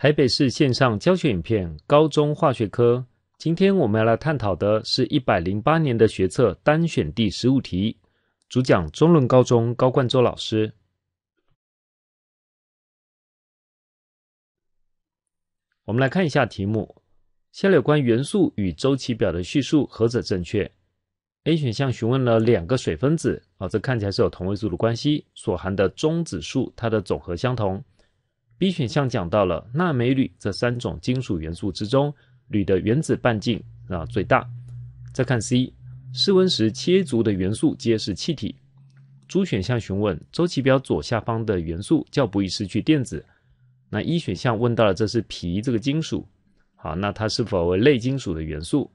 台北市线上教学影片，高中化学科。今天我们要来探讨的是一百零八年的学测单选第十五题，主讲中仑高中高冠洲老师。我们来看一下题目：下列有关元素与周期表的叙述，何者正确？A 选项询问了两个水分子，哦，这看起来是有同位素的关系，所含的中子数它的总和相同。B 选项讲到了钠、镁、铝这三种金属元素之中，铝的原子半径啊最大。再看 C，室温时切足的元素皆是气体。D 选项询问周期表左下方的元素较不易失去电子。那 E 选项问到了这是铍这个金属，好，那它是否为类金属的元素？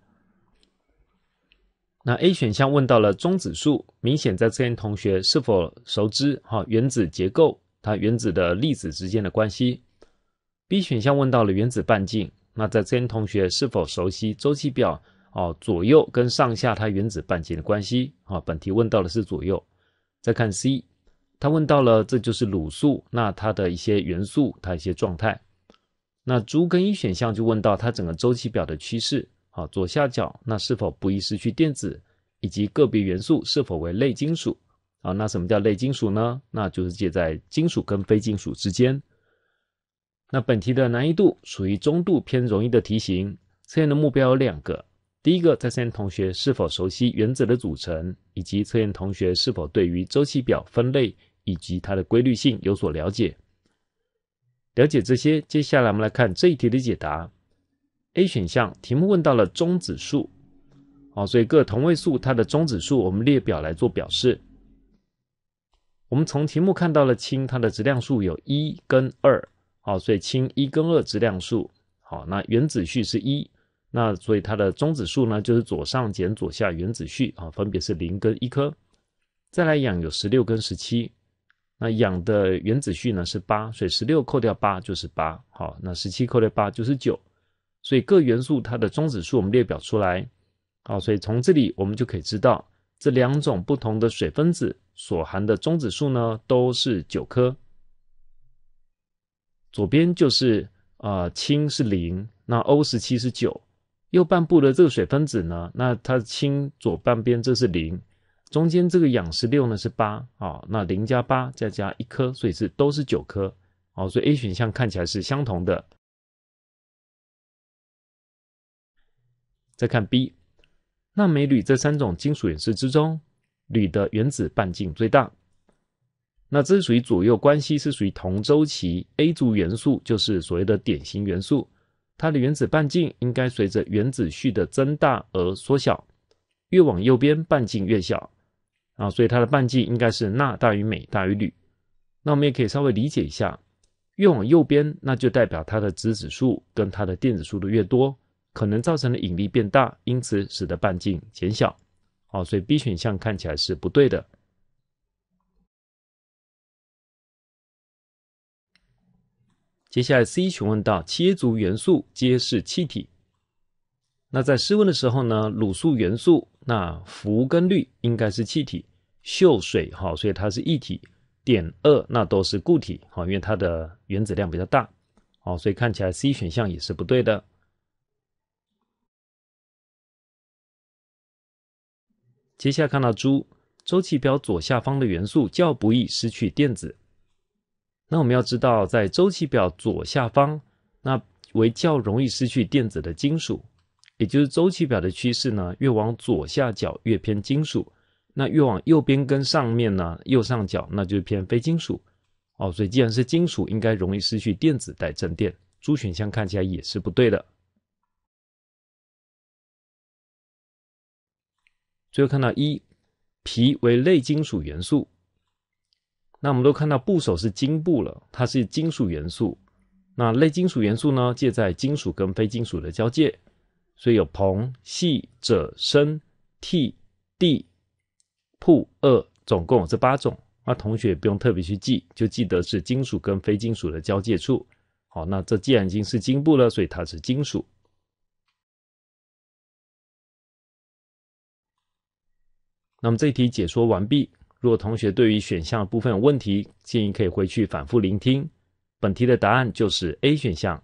那 A 选项问到了中子数，明显在测验同学是否熟知哈原子结构？它原子的粒子之间的关系。B 选项问到了原子半径，那在边同学是否熟悉周期表？哦，左右跟上下它原子半径的关系。啊，本题问到的是左右。再看 C，它问到了这就是卤素，那它的一些元素它一些状态。那猪跟一选项就问到它整个周期表的趋势。啊，左下角那是否不易失去电子，以及个别元素是否为类金属。啊，那什么叫类金属呢？那就是介在金属跟非金属之间。那本题的难易度属于中度偏容易的题型。测验的目标有两个：第一个，测验同学是否熟悉原则的组成，以及测验同学是否对于周期表分类以及它的规律性有所了解。了解这些，接下来我们来看这一题的解答。A 选项，题目问到了中子数，哦，所以各同位素它的中子数，我们列表来做表示。我们从题目看到了氢，它的质量数有一跟二，好，所以氢一跟二质量数，好，那原子序是一，那所以它的中子数呢就是左上减左下原子序啊，分别是零跟一颗。再来氧有十六跟十七，那氧的原子序呢是八，所以十六扣掉八就是八，好，那十七扣掉八就是九，所以各元素它的中子数我们列表出来，好，所以从这里我们就可以知道。这两种不同的水分子所含的中子数呢，都是九颗。左边就是啊，氢是零，那 O 十七是九。右半部的这个水分子呢，那它氢左半边这是零，中间这个氧十六呢是八啊，那零加八再加一颗，所以是都是九颗。哦，所以 A 选项看起来是相同的。再看 B。钠、镁、铝这三种金属元素之中，铝的原子半径最大。那这是属于左右关系，是属于同周期 A 族元素，就是所谓的典型元素，它的原子半径应该随着原子序的增大而缩小，越往右边半径越小啊，所以它的半径应该是钠大于镁大于铝。那我们也可以稍微理解一下，越往右边，那就代表它的质子数跟它的电子数的越多。可能造成的引力变大，因此使得半径减小。好，所以 B 选项看起来是不对的。接下来 C 询问到，七族元素皆是气体。那在室温的时候呢？卤素元素，那氟跟氯应该是气体。溴水哈，所以它是液体。碘二那都是固体哈，因为它的原子量比较大。好，所以看起来 C 选项也是不对的。接下来看到，猪周期表左下方的元素较不易失去电子。那我们要知道，在周期表左下方，那为较容易失去电子的金属，也就是周期表的趋势呢，越往左下角越偏金属，那越往右边跟上面呢，右上角那就是偏非金属。哦，所以既然是金属，应该容易失去电子带正电。猪选项看起来也是不对的。最后看到一，皮为类金属元素。那我们都看到部首是金部了，它是金属元素。那类金属元素呢，介在金属跟非金属的交界，所以有硼、锡、锗、砷、锑、铋、铺二，总共有这八种。那同学也不用特别去记，就记得是金属跟非金属的交界处。好，那这既然已经是金部了，所以它是金属。那么这一题解说完毕。若同学对于选项部分有问题，建议可以回去反复聆听。本题的答案就是 A 选项。